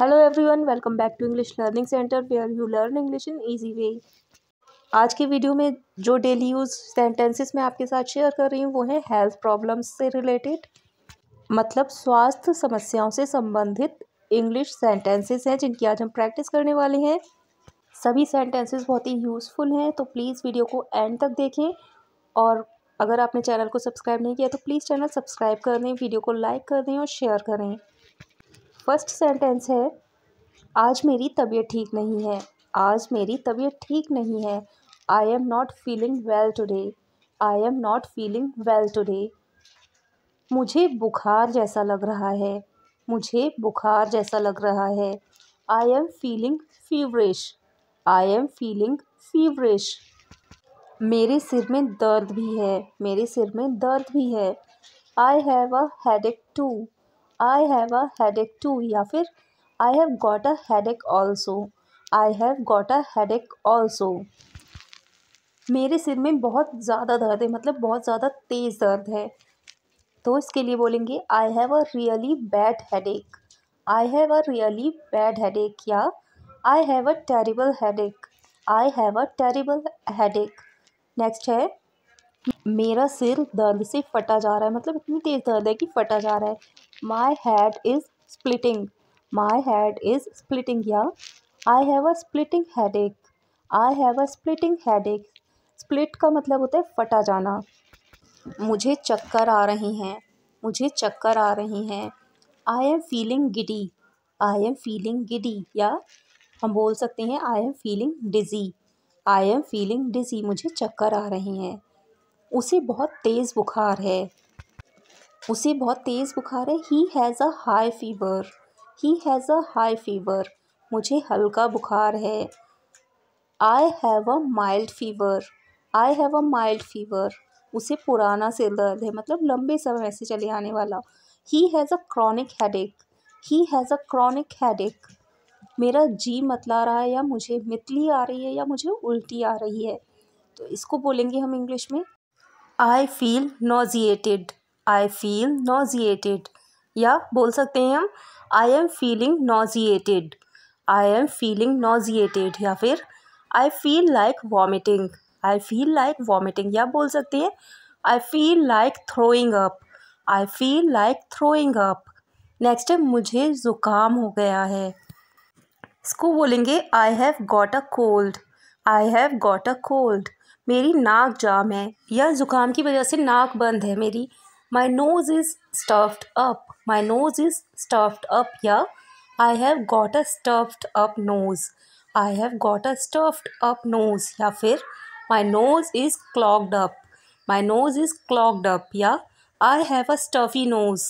hello everyone welcome back to English learning centre where you learn English in easy way आज के video में जो daily use sentences मैं आपके साथ शेयर कर रही हूँ वो है हेल्थ प्रॉब्लम्स से रिलेटेड मतलब स्वास्थ्य समस्याओं से संबंधित इंग्लिश सेंटेंसेस हैं जिनकी आज हम प्रैक्टिस करने वाले हैं सभी सेंटेंसेस बहुत ही यूज़फुल हैं तो प्लीज़ वीडियो को एंड तक देखें और अगर आपने चैनल को सब्सक्राइब नहीं किया तो प्लीज़ चैनल सब्सक्राइब कर दें वीडियो को लाइक कर दें और शेयर करें फर्स्ट सेंटेंस है आज मेरी तबीयत ठीक नहीं है आज मेरी तबीयत ठीक नहीं है I am not feeling well today I am not feeling well today मुझे बुखार जैसा लग रहा है मुझे बुखार जैसा लग रहा है I am feeling feverish I am feeling feverish मेरे सिर में दर्द भी है मेरे सिर में दर्द भी है I have a ache too I have a headache too या फिर I have got a headache also I have got a headache also मेरे सिर में बहुत ज़्यादा दर्द है मतलब बहुत ज़्यादा तेज़ दर्द है तो इसके लिए बोलेंगे I have a really bad headache I have a really bad headache या I have a terrible headache I have a terrible headache next है मेरा सिर दर्द से फटा जा रहा है मतलब इतनी तेज़ दर्द है कि फटा जा रहा है my head is splitting my head is splitting या I have a splitting headache I have a splitting headache split का मतलब होता है फटा जाना मुझे चक्कर आ रही हैं मुझे चक्कर आ रही हैं I am feeling giddy I am feeling giddy या हम बोल सकते हैं I am feeling dizzy I am feeling dizzy मुझे चक्कर आ रही हैं उसे बहुत तेज़ बुखार है उसे बहुत तेज़ बुखार है he has a high fever he has a high fever मुझे हल्का बुखार है I have a mild fever I have a mild fever उसे पुराना सिर दर्द है मतलब लंबे समय से चले आने वाला he has a chronic headache he has a chronic headache मेरा जी मतला रहा है या मुझे मितली आ रही है या मुझे उल्टी आ रही है तो इसको बोलेंगे हम इंग्लिश में आई फील नोजिएटेड आई फील नोज़िएटेड या बोल सकते हैं हम I am feeling nauseated I am feeling nauseated या फिर I feel like vomiting I feel like vomiting या बोल सकते हैं I feel like throwing up I feel like throwing up next है मुझे ज़ुकाम हो गया है इसको बोलेंगे I have got a cold I have got a cold मेरी नाक जाम है या ज़ुकाम की वजह से नाक बंद है मेरी my nose is stuffed up my nose is stuffed up या I have got a stuffed up nose I have got a stuffed up nose या फिर my nose is clogged up my nose is clogged up या I have a stuffy nose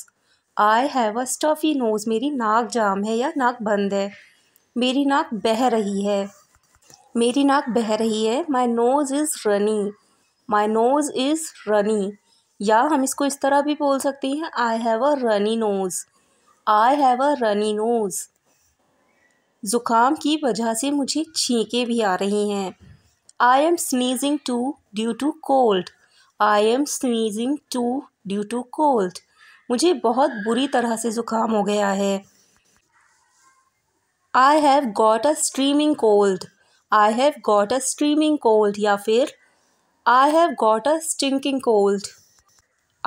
I have a stuffy nose मेरी नाक जाम है या नाक बंद है मेरी नाक बह रही है मेरी नाक बह रही है my nose is runny my nose is runny या हम इसको इस तरह भी बोल सकते हैं I have a runny nose I have a runny nose ज़ुकाम की वजह से मुझे छींके भी आ रही हैं I am sneezing too due to cold I am sneezing too due to cold मुझे बहुत बुरी तरह से ज़ुकाम हो गया है I have got a streaming cold I have got a streaming cold या फिर I have got a stinking cold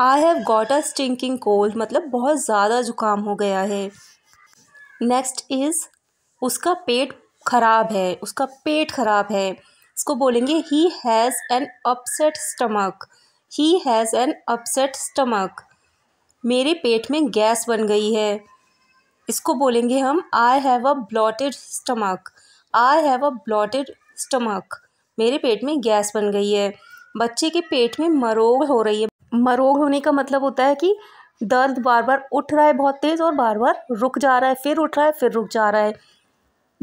I have got a stinking cold मतलब बहुत ज़्यादा जुकाम हो गया है नेक्स्ट इज़ उसका पेट ख़राब है उसका पेट ख़राब है इसको बोलेंगे he has an upset stomach he has an upset stomach मेरे पेट में गैस बन गई है इसको बोलेंगे हम I have a bloated stomach I have a bloated stomach मेरे पेट में गैस बन गई है बच्चे के पेट में मरोड़ हो रही है मरोग होने का मतलब होता है कि दर्द बार बार उठ रहा है बहुत तेज़ और बार बार रुक जा रहा है फिर उठ रहा है फिर रुक जा रहा है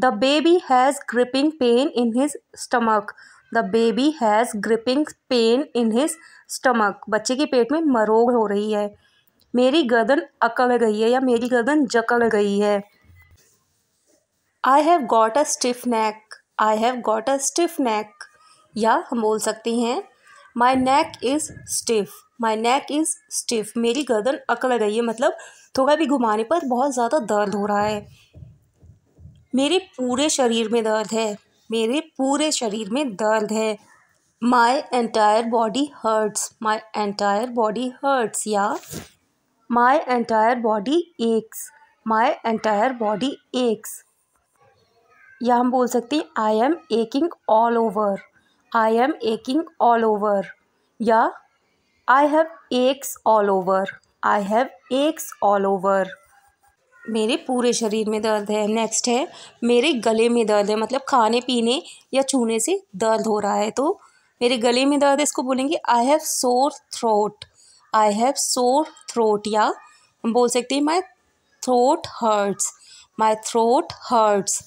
the baby has griping pain in his stomach the baby has griping pain in his stomach बच्चे के पेट में मरोग हो रही है मेरी गर्दन अकड़ गई है या मेरी गर्दन जकड़ गई है I have got a stiff neck I have got a stiff neck या हम बोल सकते हैं my neck is stiff my neck is stiff मेरी गर्दन अकड़ गई है मतलब थोड़ा भी घुमाने पर बहुत ज़्यादा दर्द हो रहा है मेरे पूरे शरीर में दर्द है मेरे पूरे शरीर में दर्द है my entire body hurts my entire body hurts या my entire body aches my entire body aches या हम बोल सकते हैं I am aching all over I am aching all over या I have aches all over I have aches all over मेरे पूरे शरीर में दर्द है नेक्स्ट है मेरे गले में दर्द है मतलब खाने पीने या छूने से दर्द हो रहा है तो मेरे गले में दर्द है इसको बोलेंगे I have sore throat I have sore throat या हम बोल सकते हैं my throat hurts my throat hurts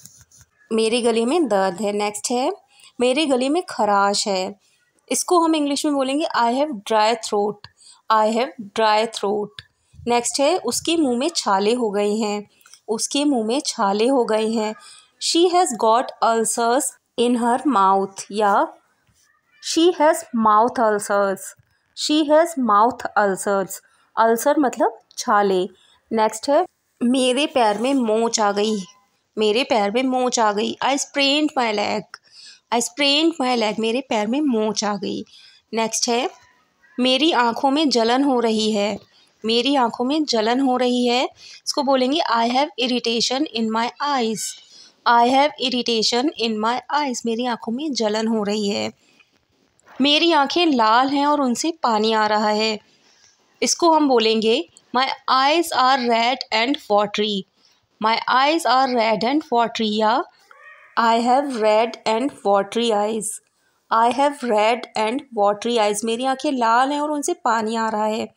मेरे गले में दर्द है नेक्स्ट है मेरे गले में खराश है इसको हम इंग्लिश में बोलेंगे I have dry throat I have dry throat next है उसके मुंह में छाले हो गए हैं उसके मुंह में छाले हो गए हैं she has got ulcers in her mouth या she has mouth ulcers she has mouth ulcers ulcer मतलब छाले नेक्स्ट है मेरे पैर में मोच आ गई मेरे पैर में मोच आ गई I sprained my leg I sprain my leg मेरे पैर में मोच आ गई नेक्स्ट है मेरी आँखों में जलन हो रही है मेरी आँखों में जलन हो रही है इसको बोलेंगे I have irritation in my eyes I have irritation in my eyes मेरी आँखों में जलन हो रही है मेरी आँखें लाल हैं और उनसे पानी आ रहा है इसको हम बोलेंगे my eyes are red and watery my eyes are red and watery या I have red and watery eyes I have red and watery eyes मेरी आँखें लाल हैं और उनसे पानी आ रहा है